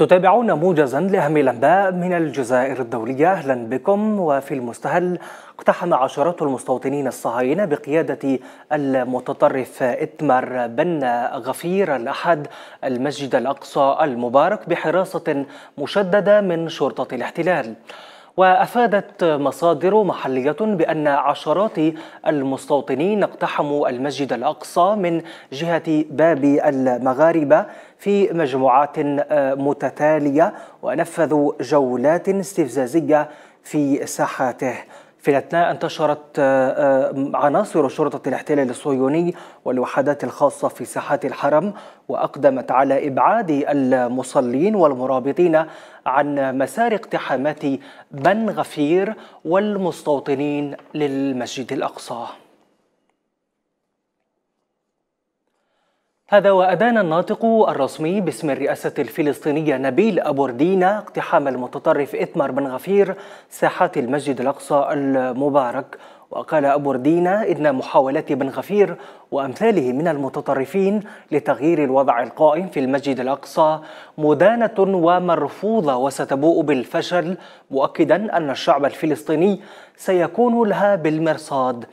تتابعون موجزا لأهم الأنباء من الجزائر الدولية أهلا بكم وفي المستهل اقتحم عشرات المستوطنين الصهاينة بقيادة المتطرف إتمر بن غفير الأحد المسجد الأقصى المبارك بحراسة مشددة من شرطة الاحتلال وأفادت مصادر محلية بأن عشرات المستوطنين اقتحموا المسجد الأقصى من جهة باب المغاربة في مجموعات متتالية ونفذوا جولات استفزازية في ساحاته في الأثناء انتشرت آه، آه، عناصر شرطة الاحتلال الصهيوني والوحدات الخاصة في ساحات الحرم وأقدمت على إبعاد المصلين والمرابطين عن مسار اقتحامات بن غفير والمستوطنين للمسجد الأقصى هذا وأدان الناطق الرسمي باسم الرئاسة الفلسطينية نبيل أبو ردينا اقتحام المتطرف إثمر بن غفير ساحات المسجد الأقصى المبارك وقال أبو ردينا إن محاولات بن غفير وأمثاله من المتطرفين لتغيير الوضع القائم في المسجد الأقصى مدانة ومرفوضة وستبوء بالفشل مؤكدا أن الشعب الفلسطيني سيكون لها بالمرصاد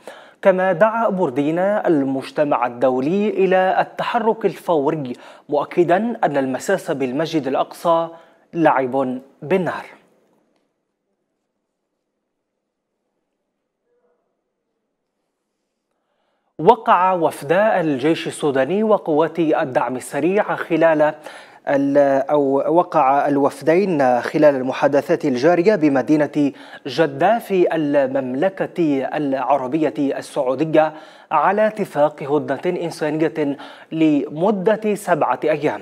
كما دعا بوردينا المجتمع الدولي إلى التحرك الفوري مؤكدا أن المساس بالمسجد الأقصى لعب بالنار وقع وفداء الجيش السوداني وقوات الدعم السريع خلال أو وقع الوفدين خلال المحادثات الجارية بمدينة جدة في المملكة العربية السعودية على اتفاق هدنة إنسانية لمدة سبعة أيام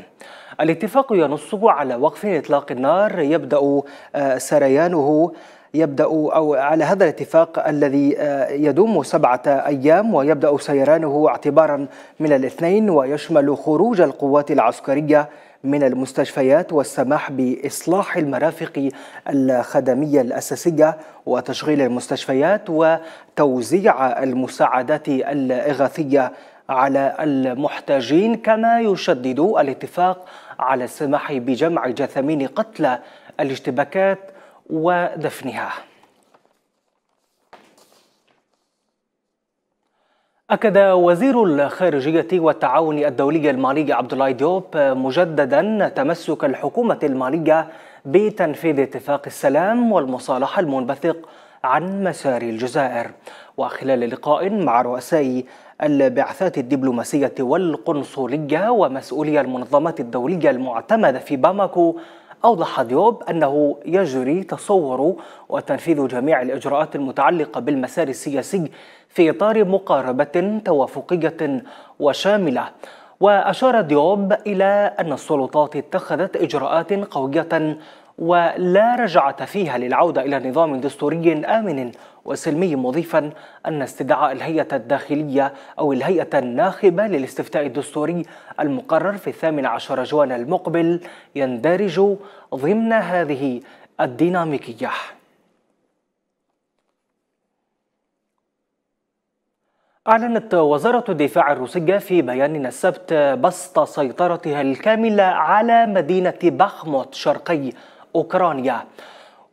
الاتفاق ينص على وقف إطلاق النار يبدأ آه، سريانه يبدا او على هذا الاتفاق الذي آه، يدوم سبعه ايام ويبدا سيرانه اعتبارا من الاثنين ويشمل خروج القوات العسكريه من المستشفيات والسماح بإصلاح المرافق الخدمية الأساسية وتشغيل المستشفيات وتوزيع المساعدات الإغاثية على المحتاجين كما يشدد الاتفاق على السماح بجمع جثامين قتلى الاشتباكات ودفنها أكد وزير الخارجية والتعاون الدولي المالي عبد الله ديوب مجددا تمسك الحكومة المالية بتنفيذ اتفاق السلام والمصالحة المنبثق عن مسار الجزائر وخلال لقاء مع رؤساء البعثات الدبلوماسية والقنصلية ومسؤولي المنظمات الدولية المعتمدة في باماكو أوضح ديوب أنه يجري تصور وتنفيذ جميع الإجراءات المتعلقة بالمسار السياسي في إطار مقاربة توافقية وشاملة وأشار ديوب إلى أن السلطات اتخذت إجراءات قوية ولا رجعة فيها للعودة إلى نظام دستوري آمن وسلمي مضيفا أن استدعاء الهيئة الداخلية أو الهيئة الناخبة للاستفتاء الدستوري المقرر في الثامن عشر جوان المقبل يندرج ضمن هذه الديناميكية أعلنت وزارة الدفاع الروسية في بيان السبت بسط سيطرتها الكاملة على مدينة بخموت شرقي أوكرانيا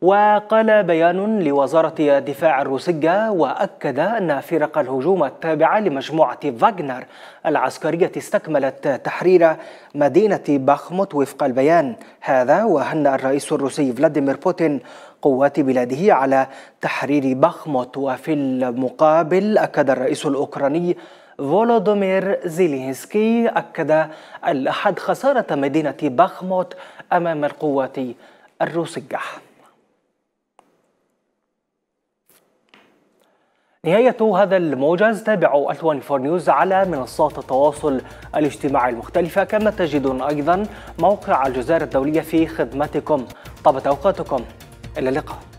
وقال بيان لوزارة الدفاع الروسية وأكد أن فرق الهجوم التابعة لمجموعة فاغنر العسكرية استكملت تحرير مدينة باخموت وفق البيان هذا وهنأ الرئيس الروسي فلاديمير بوتين قوات بلاده على تحرير باخموت وفي المقابل أكد الرئيس الأوكراني فولودومير زيلينسكي أكد الأحد خسارة مدينة باخموت أمام القوات الروس الجح نهاية هذا الموجز تابعوا ال24 نيوز على منصات التواصل الاجتماعي المختلفة كما تجدون أيضا موقع الجزائر الدولية في خدمتكم طابت أوقاتكم إلى اللقاء